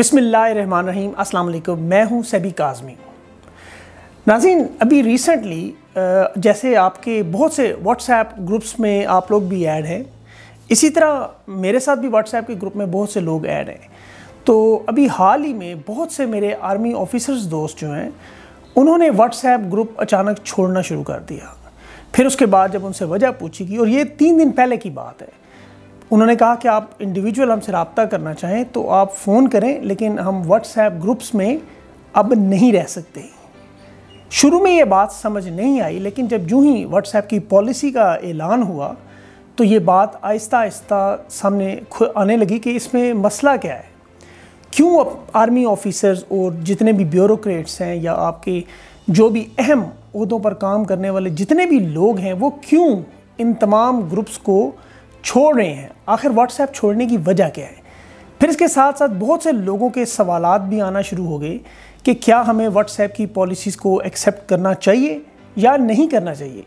बिसमीम अल्लाम मैं हूं सेबी काजमी नाजीन अभी रिसेंटली जैसे आपके बहुत से व्हाट्सएप ग्रुप्स में आप लोग भी ऐड हैं इसी तरह मेरे साथ भी व्हाट्सएप के ग्रुप में बहुत से लोग ऐड हैं तो अभी हाल ही में बहुत से मेरे आर्मी ऑफिसर्स दोस्त जो हैं उन्होंने व्हाट्सएप ग्रुप अचानक छोड़ना शुरू कर दिया फिर उसके बाद जब उनसे वजह पूछी गई और ये तीन दिन पहले की बात है उन्होंने कहा कि आप इंडिविजुअल हमसे रबता करना चाहें तो आप फ़ोन करें लेकिन हम व्हाट्सएप ग्रुप्स में अब नहीं रह सकते शुरू में ये बात समझ नहीं आई लेकिन जब जूँ ही व्हाट्सएप की पॉलिसी का ऐलान हुआ तो ये बात आहिस्ता आहिस्ता सामने आने लगी कि इसमें मसला क्या है क्यों अब आर्मी ऑफिसर्स और जितने भी ब्यूरोक्रेट्स हैं या आपके जो भी अहम उहदों पर काम करने वाले जितने भी लोग हैं वो क्यों इन तमाम ग्रुप्स को छोड़ रहे हैं आखिर व्हाट्सएप छोड़ने की वजह क्या है फिर इसके साथ साथ बहुत से लोगों के सवाल भी आना शुरू हो गए कि क्या हमें व्हाट्सएप की पॉलिसीज़ को एक्सेप्ट करना चाहिए या नहीं करना चाहिए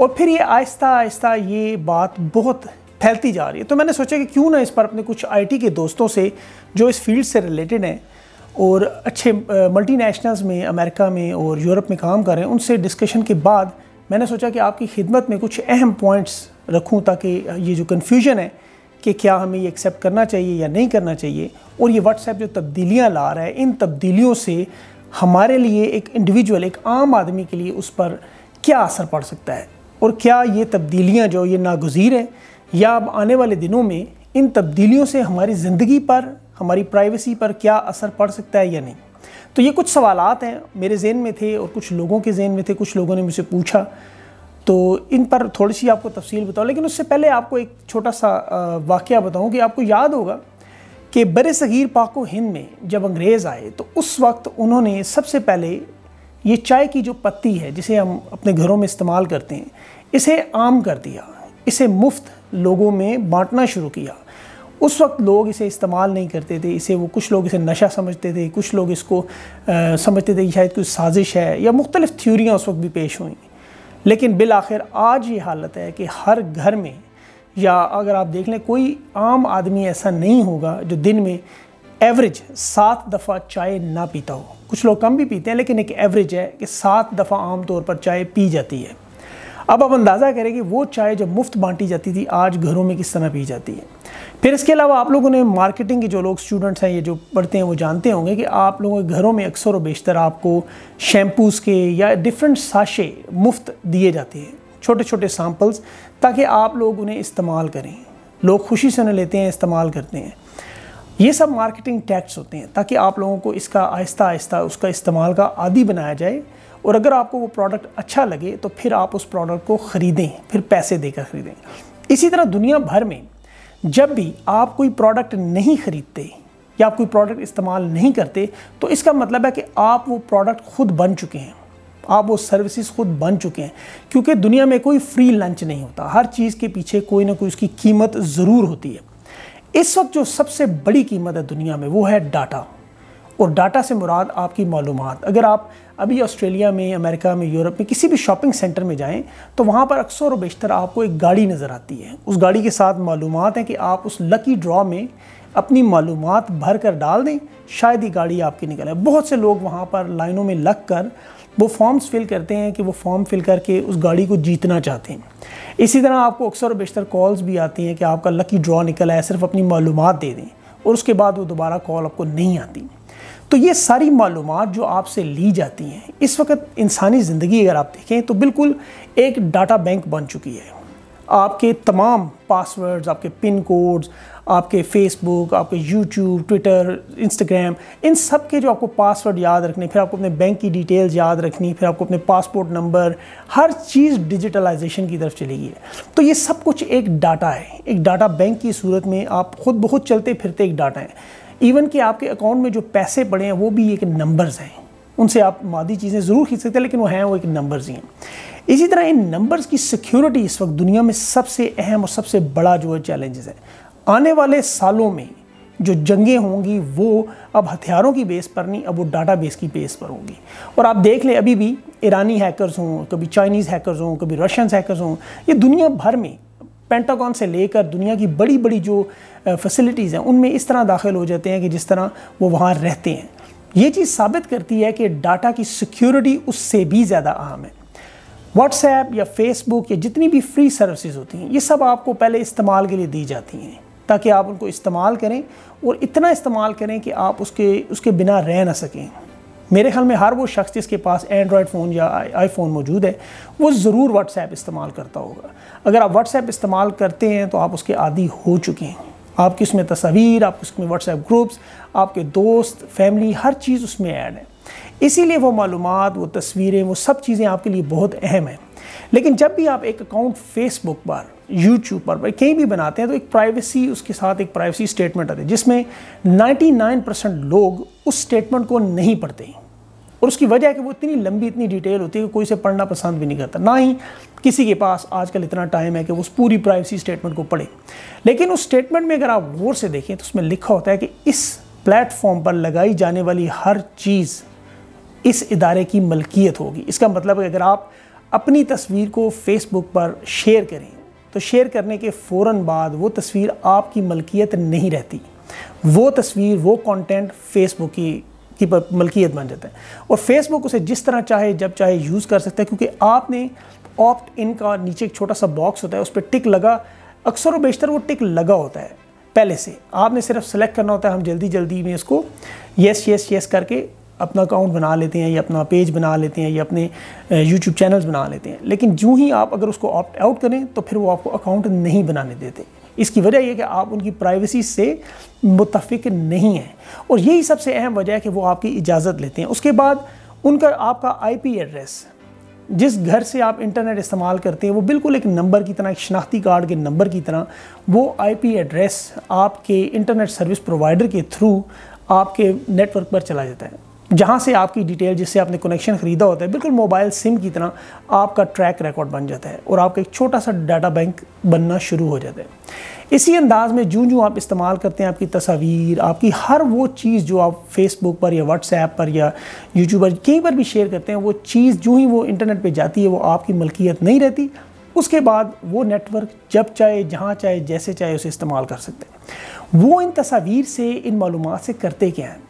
और फिर ये आहिस्ता आहिस्ता ये बात बहुत फैलती जा रही है तो मैंने सोचा कि क्यों ना इस पर अपने कुछ आईटी के दोस्तों से जो इस फील्ड से रिलेटेड हैं और अच्छे मल्टीनेशनल्स में अमेरिका में और यूरोप में काम कर रहे हैं उनसे डिस्कशन के बाद मैंने सोचा कि आपकी खिदमत में कुछ अहम पॉइंट्स रखूं ताकि ये जो कन्फ्यूजन है कि क्या हमें ये एक्सेप्ट करना चाहिए या नहीं करना चाहिए और ये व्हाट्सएप जो तब्दीलियाँ ला रहा है इन तब्दीलियों से हमारे लिए एक इंडिविजुअल एक आम आदमी के लिए उस पर क्या असर पड़ सकता है और क्या ये तब्दीलियाँ जो ये नागजीर हैं या अब आने वाले दिनों में इन तब्दीलियों से हमारी ज़िंदगी पर हमारी प्राइवेसी पर क्या असर पड़ सकता है या नहीं तो ये कुछ सवाल हैं मेरे जेन में थे और कुछ लोगों के जेन में थे कुछ लोगों ने मुझसे पूछा तो इन पर थोड़ी सी आपको तफसील बताऊँ लेकिन उससे पहले आपको एक छोटा सा वाक़ बताऊँ कि आपको याद होगा कि बर सग़ीर पाको हिंद में जब अंग्रेज़ आए तो उस वक्त उन्होंने सबसे पहले ये चाय की जो पत्ती है जिसे हम अपने घरों में इस्तेमाल करते हैं इसे आम कर दिया इसे मुफ्त लोगों में बांटना शुरू किया उस वक्त लोग इसे इस्तेमाल नहीं करते थे इसे वो कुछ लोग इसे नशा समझते थे कुछ लोग इसको आ, समझते थे कि शायद कोई साजिश है या मुख्तलिफ़ थ्योरियाँ उस वक्त भी पेश हुई लेकिन बिल आखिर आज ये हालत है कि हर घर में या अगर आप देख लें कोई आम आदमी ऐसा नहीं होगा जो दिन में एवरेज सात दफ़ा चाय ना पीता हो कुछ लोग कम भी पीते हैं लेकिन एक एवरेज है कि सात दफ़ा आम तौर पर चाय पी जाती है अब आप अंदाज़ा करें कि वो चाय जब मुफ्त बांटी जाती थी आज घरों में किस तरह पी जाती है फिर इसके अलावा आप लोगों ने मार्केटिंग के जो लोग स्टूडेंट्स हैं ये जो पढ़ते हैं वो जानते होंगे कि आप लोगों के घरों में अक्सर व बेशतर आपको शैम्पूस के या डिफरेंट साशे मुफ्त दिए जाते हैं छोटे छोटे सैम्पल्स ताकि आप लोग उन्हें इस्तेमाल करें लोग खुशी से उन्हें लेते हैं इस्तेमाल करते हैं ये सब मार्केटिंग टैक्स होते हैं ताकि आप लोगों को इसका आहिस्ता आहिस्ता उसका इस्तेमाल का आदि बनाया जाए और अगर आपको वो प्रोडक्ट अच्छा लगे तो फिर आप उस प्रोडक्ट को ख़रीदें फिर पैसे देकर ख़रीदें इसी तरह दुनिया भर में जब भी आप कोई प्रोडक्ट नहीं ख़रीदते या आप कोई प्रोडक्ट इस्तेमाल नहीं करते तो इसका मतलब है कि आप वो प्रोडक्ट खुद बन चुके हैं आप वो सर्विसेज खुद बन चुके हैं क्योंकि दुनिया में कोई फ्री लंच नहीं होता हर चीज़ के पीछे कोई ना कोई उसकी कीमत ज़रूर होती है इस वक्त जो सबसे बड़ी कीमत है दुनिया में वो है डाटा और डाटा से मुराद आपकी मालूम अगर आप अभी ऑस्ट्रेलिया में अमेरिका में यूरोप में किसी भी शॉपिंग सेंटर में जाएं तो वहाँ पर अक्सर और बेशतर आपको एक गाड़ी नज़र आती है उस गाड़ी के साथ मालूम है कि आप उस लकी ड्रॉ में अपनी मालूम भर कर डाल दें शायद ये गाड़ी आपकी निकले बहुत से लोग वहाँ पर लाइनों में लग कर वो फॉर्म्स फिल करते हैं कि वो फॉर्म फिल करके उस गाड़ी को जीतना चाहते हैं इसी तरह आपको अक्सर और बेशतर कॉल्स भी आती हैं कि आपका लकी ड्रॉ निकला है सिर्फ अपनी मालूम दे दें और उसके बाद वो दोबारा कॉल आपको नहीं आती तो ये सारी मालूम जो आपसे ली जाती हैं इस वक्त इंसानी ज़िंदगी अगर आप देखें तो बिल्कुल एक डाटा बैंक बन चुकी है आपके तमाम पासवर्ड्स आपके पिन कोड्स आपके फेसबुक आपके यूट्यूब ट्विटर इंस्टाग्राम इन सब के जो आपको पासवर्ड याद रखने फिर आपको अपने बैंक की डिटेल्स याद रखनी फिर आपको अपने पासपोर्ट नंबर हर चीज़ डिजिटलाइजेशन की तरफ चली गई है तो ये सब कुछ एक डाटा है एक डाटा बैंक की सूरत में आप खुद बहुत चलते फिरते एक डाटा है इवन कि आपके अकाउंट में जो पैसे पड़े हैं वो भी एक नंबर्स हैं उनसे आप मादी चीज़ें ज़रूर खींच सकते हैं लेकिन वो हैं वो एक नंबर्स ही हैं इसी तरह इन नंबर्स की सिक्योरिटी इस वक्त दुनिया में सबसे अहम और सबसे बड़ा जो है चैलेंजेस है आने वाले सालों में जो जंगें होंगी वो अब हथियारों की बेस पर नहीं अब वो डाटा बेस की बेस पर होंगी और आप देख लें अभी भी ईरानी हैकर्स हों कभी चाइनीज़ हैकर्स हों कभी रशियन हैकर्स हों ये दुनिया भर में पेंटागॉन से लेकर दुनिया की बड़ी बड़ी जो फैसिलिटीज़ हैं उनमें इस तरह दाखिल हो जाते हैं कि जिस तरह वो वहाँ रहते हैं ये चीज़ साबित करती है कि डाटा की सिक्योरिटी उससे भी ज़्यादा अहम है व्हाट्सएप या फेसबुक या जितनी भी फ्री सर्विसेज होती हैं ये सब आपको पहले इस्तेमाल के लिए दी जाती हैं ताकि आप उनको इस्तेमाल करें और इतना इस्तेमाल करें कि आप उसके उसके बिना रह ना सकें मेरे ख्याल में हर वो शख्स जिसके पास एंड्रॉयड फ़ोन या आईफोन मौजूद है वो ज़रूर व्हाट्सएप इस्तेमाल करता होगा अगर आप व्हाट्सएप इस्तेमाल करते हैं तो आप उसके आदि हो चुके हैं आपकी उसमें तस्वीर आप उसमें व्हाट्सएप ग्रुप्स आपके दोस्त फैमिली हर चीज़ उसमें ऐड है इसीलिए वो मालूम वो तस्वीरें वो सब चीज़ें आपके लिए बहुत अहम हैं लेकिन जब भी आप एक अकाउंट फेसबुक पर यूट्यूब पर कहीं भी बनाते हैं तो एक प्राइवेसी उसके साथ एक प्राइवेसी स्टेटमेंट आती है जिसमें 99 परसेंट लोग उस स्टेटमेंट को नहीं पढ़ते हैं और उसकी वजह है कि वो इतनी लंबी इतनी डिटेल होती है कि कोई से पढ़ना पसंद भी नहीं करता ना ही किसी के पास आजकल इतना टाइम है कि वो उस पूरी प्राइवेसी स्टेटमेंट को पढ़े लेकिन उस स्टेटमेंट में अगर आप गौर से देखें तो उसमें लिखा होता है कि इस प्लेटफॉर्म पर लगाई जाने वाली हर चीज़ इस इदारे की मलकियत होगी इसका मतलब अगर आप अपनी तस्वीर को फेसबुक पर शेयर करें तो शेयर करने के फ़ौर बाद वो तस्वीर आपकी मलकियत नहीं रहती वो तस्वीर वो कंटेंट फेसबुक की की मलकियत बन जाता है और फेसबुक उसे जिस तरह चाहे जब चाहे यूज़ कर सकता है क्योंकि आपने ऑप्ट इन का नीचे एक छोटा सा बॉक्स होता है उस पर टिक लगा अक्सर वेशतर बेशतर वो टिक लगा होता है पहले से आपने सिर्फ सेलेक्ट करना होता है हम जल्दी जल्दी में इसको यस यस येस करके अपना अकाउंट बना लेते हैं या अपना पेज बना लेते हैं या अपने यूट्यूब चैनल्स बना लेते हैं लेकिन जो ही आप अगर उसको ऑप्ट आउट करें तो फिर वो आपको अकाउंट नहीं बनाने देते इसकी वजह यह कि आप उनकी प्राइवेसी से मुतफिक नहीं हैं और यही सबसे अहम वजह है कि वो आपकी इजाज़त लेते हैं उसके बाद उनका आपका आईपी एड्रेस जिस घर से आप इंटरनेट इस्तेमाल करते हैं वो बिल्कुल एक नंबर की तरह एक शनाख्ती कार्ड के नंबर की तरह वो आईपी एड्रेस आपके इंटरनेट सर्विस प्रोवाइडर के थ्रू आपके नेटवर्क पर चला जाता है जहाँ से आपकी डिटेल जिससे आपने कनेक्शन ख़रीदा होता है बिल्कुल मोबाइल सिम की तरह आपका ट्रैक रिकॉर्ड बन जाता है और आपका एक छोटा सा डाटा बैंक बनना शुरू हो जाता है इसी अंदाज में जूँ जूँ आप इस्तेमाल करते हैं आपकी तस्वीर आपकी हर वो चीज़ जो आप फेसबुक पर या व्हाट्सएप पर या यूट्यूब पर कहीं पर भी शेयर करते हैं वो चीज़ जूँ ही वो इंटरनेट पर जाती है वो आपकी मलकियत नहीं रहती उसके बाद वो नेटवर्क जब चाहे जहाँ चाहे जैसे चाहे उसे इस्तेमाल कर सकते हैं वो इन तस्वीर से इन मालूम से करते क्या हैं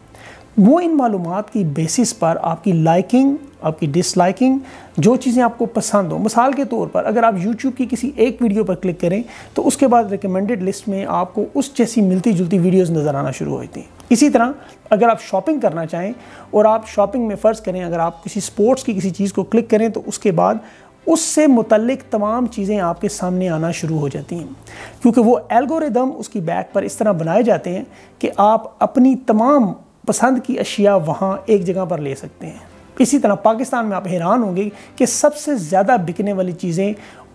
वो इन मालूम की बेसिस पर आपकी लाइकिंग आपकी डिसलाइकिंग जो चीज़ें आपको पसंद हो मिसाल के तौर पर अगर आप YouTube की किसी एक वीडियो पर क्लिक करें तो उसके बाद रिकमेंडेड लिस्ट में आपको उस जैसी मिलती जुलती वीडियोस नज़र आना शुरू होती हैं इसी तरह अगर आप शॉपिंग करना चाहें और आप शॉपिंग में फ़र्ज़ करें अगर आप किसी स्पोर्ट्स की किसी चीज़ को क्लिक करें तो उसके बाद उससे मुतलक तमाम चीज़ें आपके सामने आना शुरू हो जाती हैं क्योंकि वो एल्गोरिदम उसकी बैक पर इस तरह बनाए जाते हैं कि आप अपनी तमाम पसंद की अशिया वहाँ एक जगह पर ले सकते हैं इसी तरह पाकिस्तान में आप हैरान होंगे कि सबसे ज़्यादा बिकने वाली चीज़ें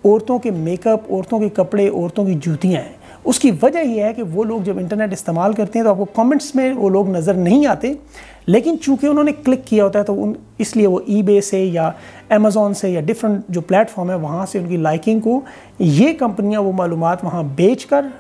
औरतों के मेकअप औरतों के कपड़े औरतों की जूतियाँ हैं उसकी वजह यह है कि वो लोग जब इंटरनेट इस्तेमाल करते हैं तो आपको कमेंट्स में वो लोग नज़र नहीं आते लेकिन चूंकि उन्होंने क्लिक किया होता है तो उन इसलिए वो ई से या अमेज़ोन से या डिफरेंट जो प्लेटफॉर्म है वहाँ से उनकी लाइकिंग को ये कंपनियाँ वो मालूम वहाँ बेच कर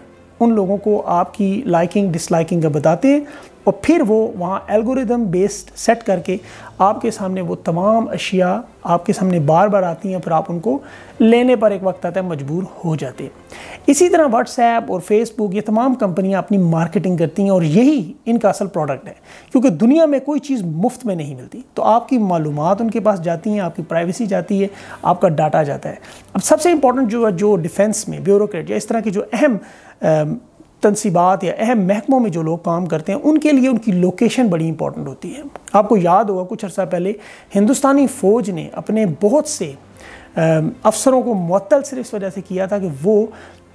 उन लोगों को आपकी लाइकिंग डिसलाइकिंग का बताते हैं और फिर वो वहाँ एल्गोरिदम बेस्ड सेट करके आपके सामने वो तमाम अशिया आपके सामने बार बार आती हैं फिर आप उनको लेने पर एक वक्त आता है मजबूर हो जाते हैं इसी तरह व्हाट्सएप और फेसबुक ये तमाम कंपनियाँ अपनी मार्केटिंग करती हैं और यही इनका असल प्रोडक्ट है क्योंकि दुनिया में कोई चीज़ मुफ्त में नहीं मिलती तो आपकी मालूम उनके पास जाती हैं आपकी प्राइवेसी जाती है आपका डाटा जाता है अब सबसे इंपॉर्टेंट जो जो डिफेंस में ब्यूरोक्रेट या इस तरह की जो अहम तनसीबात या अहम महकमों में जो लोग काम करते हैं उनके लिए उनकी लोकेशन बड़ी इंपॉर्टेंट होती है आपको याद होगा कुछ अर्सा पहले हिंदुस्तानी फ़ौज ने अपने बहुत से अफसरों को मअतल सिर्फ इस वजह से किया था कि वो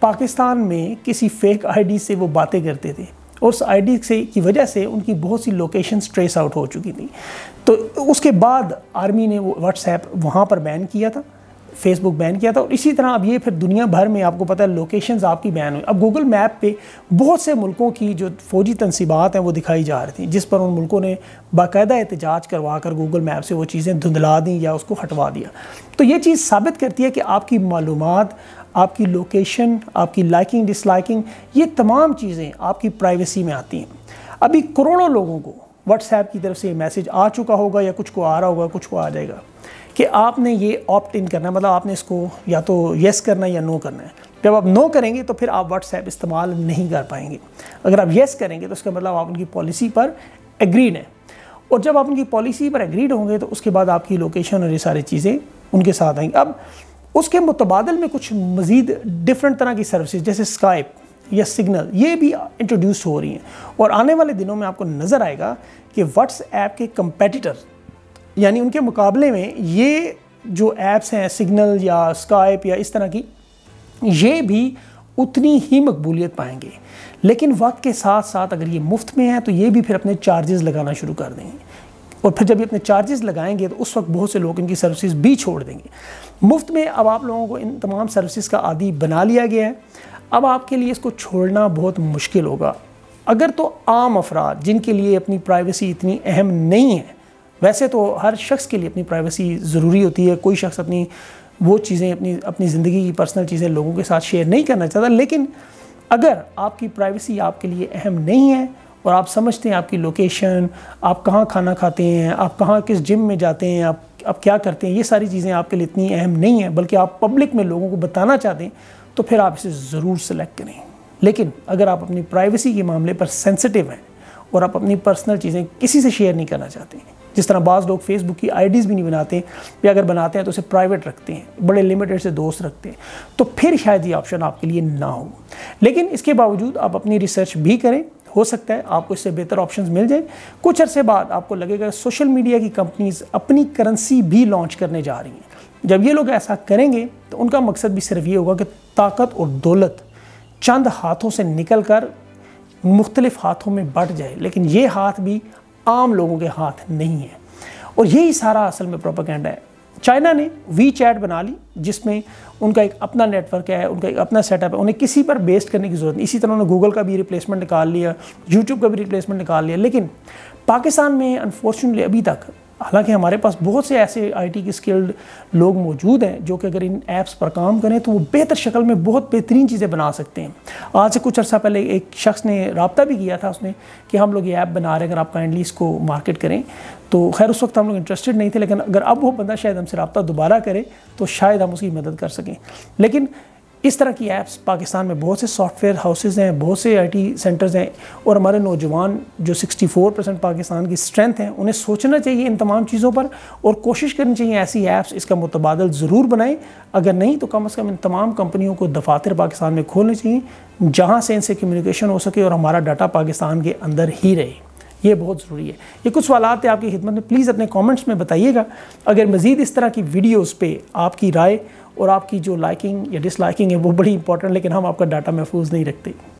पाकिस्तान में किसी फेक आईडी से वो बातें करते थे और उस आईडी से की वजह से उनकी बहुत सी लोकेशन ट्रेस आउट हो चुकी थी तो उसके बाद आर्मी ने वो व्हाट्सएप वहाँ पर बैन किया था फेसबुक बैन किया था और इसी तरह अब ये फिर दुनिया भर में आपको पता है लोकेशंस आपकी बैन हुई अब गूगल मैप पे बहुत से मुल्कों की जो फौजी तनसीबात हैं वो दिखाई जा रही थी जिस पर उन मुल्कों ने बाकायदा एहतजाज करवा कर गूगल मैप से वो चीज़ें धुंधला दी या उसको हटवा दिया तो ये चीज़ साबित करती है कि आपकी मालूम आपकी लोकेशन आपकी लाइकिंग डिसलाइकिंग ये तमाम चीज़ें आपकी प्राइवेसी में आती हैं अभी करोड़ों लोगों को व्हाट्सएप की तरफ से मैसेज आ चुका होगा या कुछ को आ रहा होगा कुछ को आ जाएगा कि आपने ये ऑप्ट इन करना है मतलब आपने इसको या तो येस करना है या नो करना है जब आप नो करेंगे तो फिर आप व्हाट्सएप इस्तेमाल नहीं कर पाएंगे अगर आप येस करेंगे तो उसका मतलब आप उनकी पॉलिसी पर एग्रीड हैं और जब आप उनकी पॉलिसी पर एग्रीड होंगे तो उसके बाद आपकी लोकेशन और ये सारी चीज़ें उनके साथ आएंगी अब उसके मुतबादल में कुछ मज़ीद डिफरेंट तरह की सर्विसेज जैसे स्काइप या सिग्नल ये भी इंट्रोड्यूस हो रही हैं और आने वाले दिनों में आपको नज़र आएगा कि व्हाट्सएप के कंपेटिटर यानी उनके मुकाबले में ये जो ऐप्स हैं सिग्नल या स्काइप या इस तरह की ये भी उतनी ही मकबूलियत पाएंगे लेकिन वक्त के साथ साथ अगर ये मुफ्त में है तो ये भी फिर अपने चार्जेस लगाना शुरू कर देंगे और फिर जब ये अपने चार्जेस लगाएंगे तो उस वक्त बहुत से लोग इनकी सर्विसेज भी छोड़ देंगे मुफ्त में अब आप लोगों को इन तमाम सर्विसेज का आदि बना लिया गया है अब आपके लिए इसको छोड़ना बहुत मुश्किल होगा अगर तो आम अफराद जिनके लिए अपनी प्राइवेसी इतनी अहम नहीं है वैसे तो हर शख्स के लिए अपनी प्राइवेसी ज़रूरी होती है कोई शख्स अपनी वो चीज़ें अपनी अपनी ज़िंदगी की पर्सनल चीज़ें लोगों के साथ शेयर नहीं करना चाहता लेकिन अगर आपकी प्राइवेसी आपके लिए अहम नहीं है और आप समझते हैं आपकी लोकेशन आप कहाँ खाना खाते हैं आप कहाँ किस जिम में जाते हैं आप अब क्या करते हैं ये सारी चीज़ें आपके लिए इतनी अहम नहीं हैं बल्कि आप पब्लिक में लोगों को बताना चाहते हैं तो फिर आप इसे ज़रूर सेलेक्ट करें लेकिन अगर आप अपनी प्राइवेसी के मामले पर सेंसिटिव हैं और आप अपनी पर्सनल चीज़ें किसी से शेयर नहीं करना चाहते जिस तरह बाज़ लोग फेसबुक की आईडीज़ भी नहीं बनाते या अगर बनाते हैं तो उसे प्राइवेट रखते हैं बड़े लिमिटेड से दोस्त रखते हैं तो फिर शायद ये ऑप्शन आपके लिए ना हो लेकिन इसके बावजूद आप अपनी रिसर्च भी करें हो सकता है आपको इससे बेहतर ऑप्शंस मिल जाए कुछ अरसे बाद आपको लगेगा सोशल मीडिया की कंपनीज अपनी करेंसी भी लॉन्च करने जा रही हैं जब ये लोग ऐसा करेंगे तो उनका मकसद भी सिर्फ ये होगा कि ताकत और दौलत चंद हाथों से निकल कर मुख्तलिफ हाथों में बट जाए लेकिन ये हाथ भी आम लोगों के हाथ नहीं है और यही सारा असल में प्रोपागेंडा है चाइना ने वी चैट बना ली जिसमें उनका एक अपना नेटवर्क है उनका एक अपना सेटअप है उन्हें किसी पर बेस्ड करने की ज़रूरत नहीं इसी तरह उन्होंने गूगल का भी रिप्लेसमेंट निकाल लिया यूट्यूब का भी रिप्लेसमेंट निकाल लिया लेकिन पाकिस्तान में अनफॉर्चुनेटली अभी तक हालांकि हमारे पास बहुत से ऐसे आईटी के स्किल्ड लोग मौजूद हैं जो कि अगर इन ऐप्स पर काम करें तो वो बेहतर शक्ल में बहुत बेहतरीन चीज़ें बना सकते हैं आज से कुछ अर्सा पहले एक शख्स ने रबता भी किया था उसने कि हम लोग ये ऐप बना रहे हैं अगर आप काइंडली इसको मार्केट करें तो खैर उस वक्त हम लोग इंटरेस्टेड नहीं थे लेकिन अगर अब वो बंदा शायद हमसे रबता दोबारा करे तो शायद हम उसकी मदद कर सकें लेकिन इस तरह की ऐप्स पाकिस्तान में बहुत से सॉफ्टवेयर हाउसेज हैं बहुत से आईटी सेंटर्स हैं और हमारे नौजवान जो 64 परसेंट पाकिस्तान की स्ट्रेंथ हैं उन्हें सोचना चाहिए इन तमाम चीज़ों पर और कोशिश करनी चाहिए ऐसी ऐप्स इसका मुतबादल ज़रूर बनाएं अगर नहीं तो कम अज़ कम इन तमाम कंपनियों को दफातर पाकिस्तान में खोलने चाहिए जहाँ से इनसे कम्युनिकेशन हो सके और हमारा डाटा पाकिस्तान के अंदर ही रहे ये बहुत ज़रूरी है ये कुछ सवाल थे आपकी खिदमत में प्लीज़ अपने कमेंट्स में बताइएगा अगर मज़ीद इस तरह की वीडियोस पे आपकी राय और आपकी जो लाइकिंग या डिसलाइकिंग है वो बड़ी इंपॉर्टेंट लेकिन हम आपका डाटा महफूज नहीं रखते